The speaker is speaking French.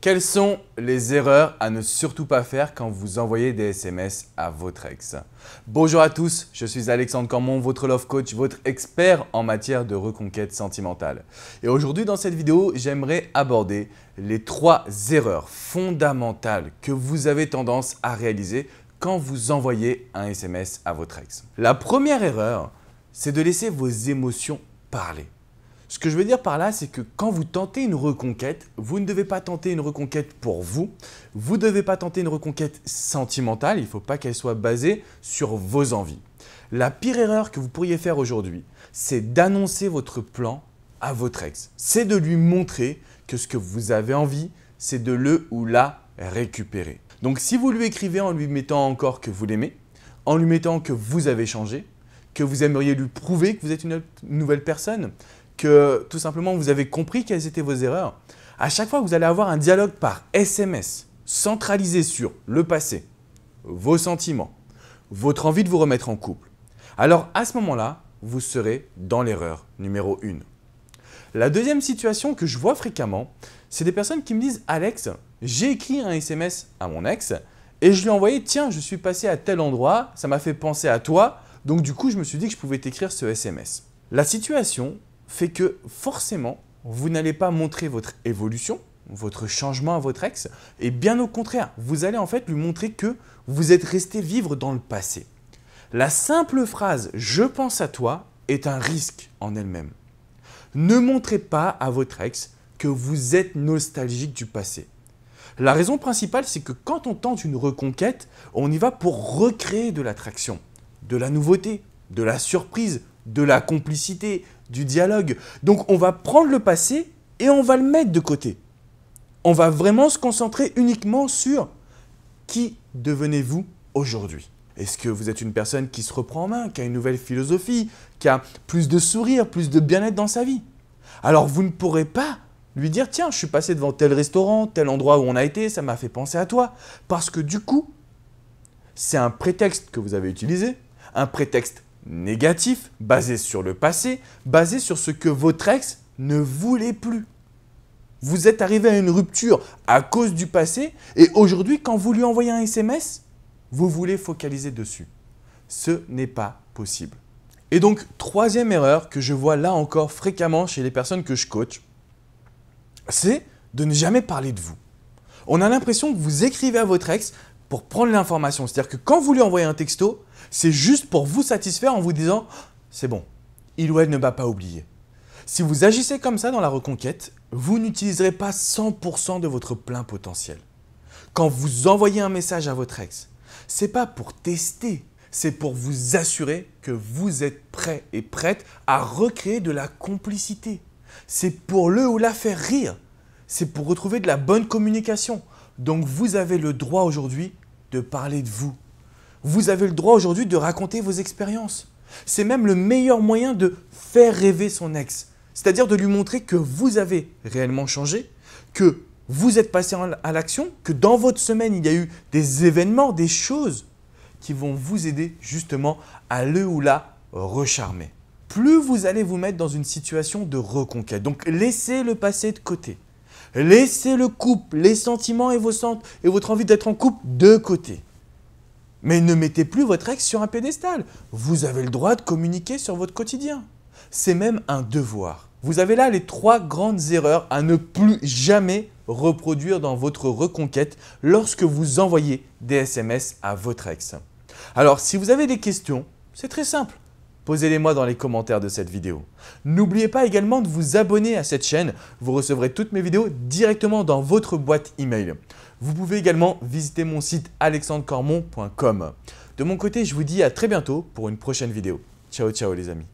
Quelles sont les erreurs à ne surtout pas faire quand vous envoyez des SMS à votre ex Bonjour à tous, je suis Alexandre Cormon, votre love coach, votre expert en matière de reconquête sentimentale. Et aujourd'hui dans cette vidéo, j'aimerais aborder les trois erreurs fondamentales que vous avez tendance à réaliser quand vous envoyez un SMS à votre ex. La première erreur, c'est de laisser vos émotions parler. Ce que je veux dire par là, c'est que quand vous tentez une reconquête, vous ne devez pas tenter une reconquête pour vous, vous ne devez pas tenter une reconquête sentimentale, il ne faut pas qu'elle soit basée sur vos envies. La pire erreur que vous pourriez faire aujourd'hui, c'est d'annoncer votre plan à votre ex. C'est de lui montrer que ce que vous avez envie, c'est de le ou la récupérer. Donc si vous lui écrivez en lui mettant encore que vous l'aimez, en lui mettant que vous avez changé, que vous aimeriez lui prouver que vous êtes une nouvelle personne, que tout simplement vous avez compris quelles étaient vos erreurs. À chaque fois, que vous allez avoir un dialogue par SMS centralisé sur le passé, vos sentiments, votre envie de vous remettre en couple. Alors à ce moment-là, vous serez dans l'erreur numéro 1. La deuxième situation que je vois fréquemment, c'est des personnes qui me disent Alex, j'ai écrit un SMS à mon ex et je lui ai envoyé Tiens, je suis passé à tel endroit, ça m'a fait penser à toi, donc du coup, je me suis dit que je pouvais t'écrire ce SMS. La situation fait que forcément, vous n'allez pas montrer votre évolution, votre changement à votre ex, et bien au contraire, vous allez en fait lui montrer que vous êtes resté vivre dans le passé. La simple phrase ⁇ je pense à toi ⁇ est un risque en elle-même. Ne montrez pas à votre ex que vous êtes nostalgique du passé. La raison principale, c'est que quand on tente une reconquête, on y va pour recréer de l'attraction, de la nouveauté, de la surprise, de la complicité, du dialogue. Donc on va prendre le passé et on va le mettre de côté. On va vraiment se concentrer uniquement sur qui devenez-vous aujourd'hui. Est-ce que vous êtes une personne qui se reprend en main, qui a une nouvelle philosophie, qui a plus de sourire, plus de bien-être dans sa vie Alors vous ne pourrez pas lui dire tiens, je suis passé devant tel restaurant, tel endroit où on a été, ça m'a fait penser à toi. Parce que du coup, c'est un prétexte que vous avez utilisé, un prétexte négatif, basé sur le passé, basé sur ce que votre ex ne voulait plus. Vous êtes arrivé à une rupture à cause du passé et aujourd'hui, quand vous lui envoyez un SMS, vous voulez focaliser dessus. Ce n'est pas possible. Et donc, troisième erreur que je vois là encore fréquemment chez les personnes que je coach, c'est de ne jamais parler de vous. On a l'impression que vous écrivez à votre ex pour prendre l'information. C'est-à-dire que quand vous lui envoyez un texto, c'est juste pour vous satisfaire en vous disant c'est bon, il ou elle ne va pas oublier. Si vous agissez comme ça dans la reconquête, vous n'utiliserez pas 100% de votre plein potentiel. Quand vous envoyez un message à votre ex, c'est pas pour tester, c'est pour vous assurer que vous êtes prêt et prête à recréer de la complicité. C'est pour le ou la faire rire. C'est pour retrouver de la bonne communication. Donc vous avez le droit aujourd'hui de parler de vous. Vous avez le droit aujourd'hui de raconter vos expériences. C'est même le meilleur moyen de faire rêver son ex. C'est-à-dire de lui montrer que vous avez réellement changé, que vous êtes passé à l'action, que dans votre semaine, il y a eu des événements, des choses qui vont vous aider justement à le ou la recharmer. Plus vous allez vous mettre dans une situation de reconquête. Donc laissez le passé de côté. Laissez le couple, les sentiments et, vos et votre envie d'être en couple de côté. Mais ne mettez plus votre ex sur un pédestal. Vous avez le droit de communiquer sur votre quotidien. C'est même un devoir. Vous avez là les trois grandes erreurs à ne plus jamais reproduire dans votre reconquête lorsque vous envoyez des SMS à votre ex. Alors, si vous avez des questions, c'est très simple. Posez-les-moi dans les commentaires de cette vidéo. N'oubliez pas également de vous abonner à cette chaîne, vous recevrez toutes mes vidéos directement dans votre boîte email. Vous pouvez également visiter mon site alexandrecormon.com. De mon côté, je vous dis à très bientôt pour une prochaine vidéo. Ciao ciao les amis.